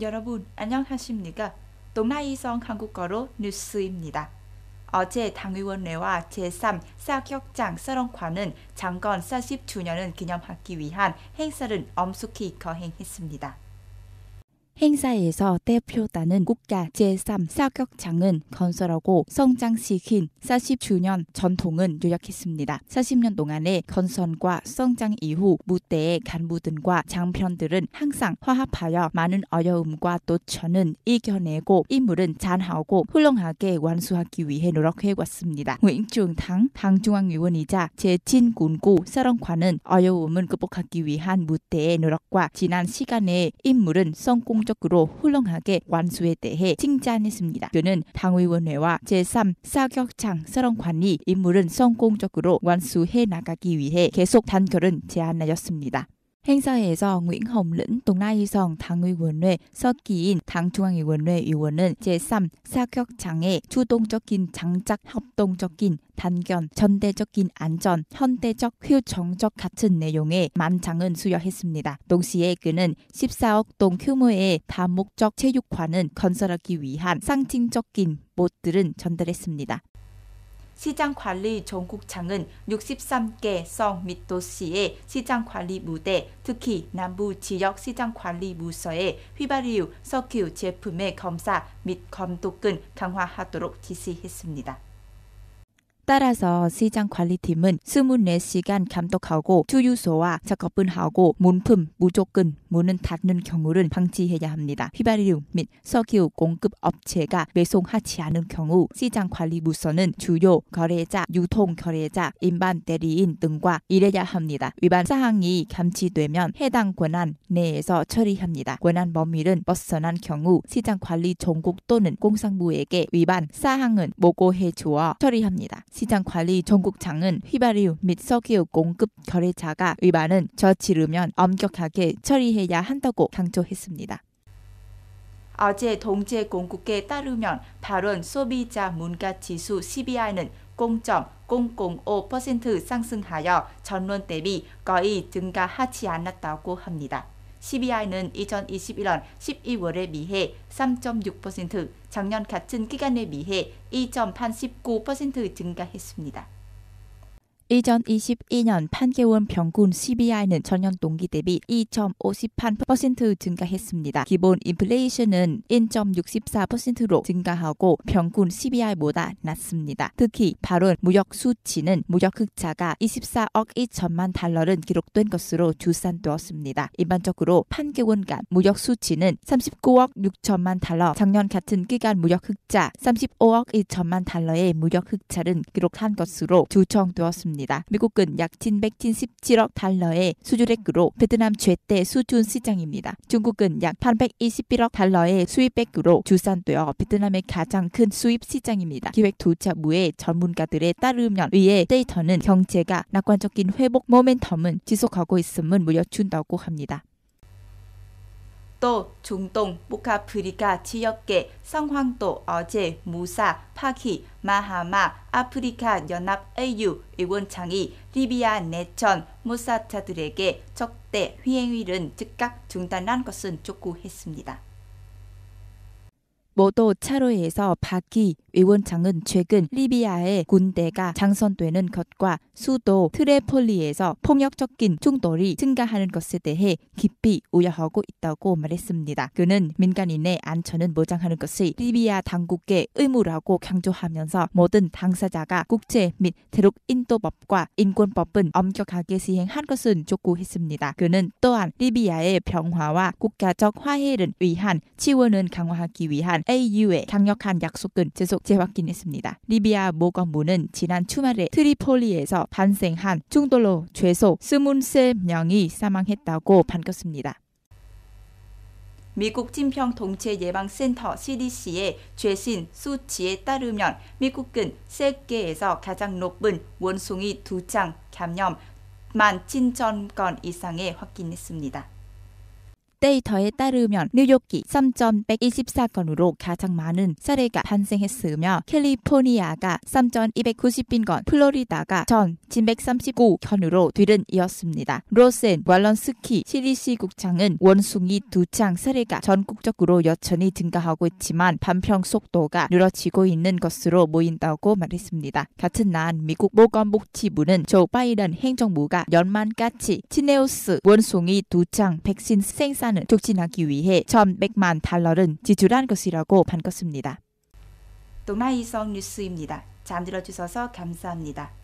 여러분 안녕하십니까? 동나이성 한국어로 뉴스입니다. 어제 당위원회와 제3 사격장 서렁관은 장건 4 0년을 기념하기 위한 행사를 엄숙히 거행했습니다. 행사에서 대표단은 국가 제3사격장은 건설하고 성장시킨 40주년 전통은 요약했습니다. 40년 동안의 건설과 성장 이후 무대의 간부들과 장편들은 항상 화합하여 많은 어려움과 도전은 이겨내고 인물은 잔하고 훌륭하게 완수하기 위해 노력해왔습니다. 윙중당 당중앙위원이자 제7군구 사령관은 어려움을 극복하기 위한 무대의 노력과 지난 시간의 인물은 성공 성적으로 훌륭하게 완수에 대해 칭찬했습니다. 그는 당의원회와 제3 사격장 사령관이 임무를 성공적으로 완수해 나가기 위해 계속 단결은 제안하였습니다. 행사에서 윙험른 동아이성 당의원회 석기인당중앙의원회 의원은 제3 사격장애 주동적인 장작 협동적인 단견, 전대적인 안전, 현대적 휴정적 같은 내용의 만장은 수여했습니다. 동시에 그는 14억 동 규모의 다목적 체육관은 건설하기 위한 상징적인 못들은 전달했습니다. 시장관리전국장은 63개 성 및 도시의 시장관리무대, 특히 남부 지역 시장관리무서의 휘발유, 석유 제품의 검사 및검독등 강화하도록 지시했습니다. 따라서 시장 관리팀은 24시간 감독하고 주유소와 작업분하고 문품 무조건 문은 닫는 경우를 방지해야 합니다. 휘발유 및 석유 공급 업체가 배송하지 않은 경우 시장 관리부서는 주요 거래자, 유통 거래자, 인반 대리인 등과 일해야 합니다. 위반 사항이 감지되면 해당 권한 내에서 처리합니다. 권한 범위는 벗어난 경우 시장 관리 전국 또는 공상부에게 위반 사항은 보고해 주어 처리합니다. 시장 관리 전국장은 휘발유 및 석유 공급 결의자가 위반은 저지르면 엄격하게 처리해야 한다고 강조했습니다. 어제 동제 공국에 따르면 발원 소비자 물가 지수 CBI는 0.005% 상승하여 전년 대비 거의 증가하지 않았다고 합니다. CBI는 2021년 12월에 비해 3.6%, 작년 같은 기간에 비해 2.89% 증가했습니다. 이전 2 2년판개원 병군 c b i 는 전년 동기 대비 2.58% 증가했습니다. 기본 인플레이션은 1.64%로 증가하고 병군 c b i 보다 낮습니다. 특히 발언 무역 수치는 무역 흑자가 24억 2천만 달러를 기록된 것으로 주산되었습니다. 일반적으로 판개원간 무역 수치는 39억 6천만 달러, 작년 같은 기간 무역 흑자 35억 2천만 달러의 무역 흑자를 기록한 것으로 추정되었습니다. 했니다 미국은 약친 백친 17억 달러의 수주액으로 베트남 최대 수준 시장입니다. 중국은 약 821억 달러의 수입액으로 주산되어 베트남의 가장 큰 수입 시장입니다. 기획도자부의 전문가들에 따르면 이에 데이터는 경제가 낙관적인 회복 모멘텀은 지속하고 있음을 물려준다고 합니다. 또 중동, 북아프리카 지역계 성황도 어제 무사, 파키, 마하마, 아프리카 연합 AU 의원창이 리비아 내천 무사차들에게 적대 휘행위를 즉각 중단한 것은 촉구했습니다. 모도 차로에서 박희 의원장은 최근 리비아의 군대가 장선되는 것과 수도 트레폴리에서 폭력적인 충돌이 증가하는 것에 대해 깊이 우려하고 있다고 말했습니다. 그는 민간인의 안전은 보장하는 것이 리비아 당국의 의무라고 강조하면서 모든 당사자가 국제 및 대륙 인도법과 인권법은 엄격하게 시행한 것은 촉구했습니다. 그는 또한 리비아의 평화와 국가적 화해를 위한 지원을 강화하기 위한 AU의 강력한 약속은 재속 재확인했습니다. 리비아 모건부는 지난 주말에 트리폴리에서 발생한 충돌로 최소 23명이 사망했다고 밝혔습니다. 미국 질병 동체 예방 센터 CDC의 최신 수치에 따르면 미국은 세계에서 가장 높은 원숭이 두창 감염 1 7 0건 이상에 확인했습니다. 빅데이터에 따르면 뉴욕이 3,124건으로 가장 많은 사례가 발생했으며 캘리포니아가 3,291건, 플로리다가 1,139건으로 뒤를 이었습니다. 로센 왈런스키 시리시 국장은 원숭이 두창 사례가 전국적으로 여전히 증가하고 있지만 반평 속도가 늘어지고 있는 것으로 보인다고 말했습니다. 같은 날 미국 보건복지부는 조 바이든 행정부가 연말까지 치네오스 원숭이 두창 백신 생산 예산을 촉진하기 위해 1,100만 달러를 지출한 것이라고 반갑습니다 동아이성 뉴스입니다. 잠들어 주셔서 감사합니다.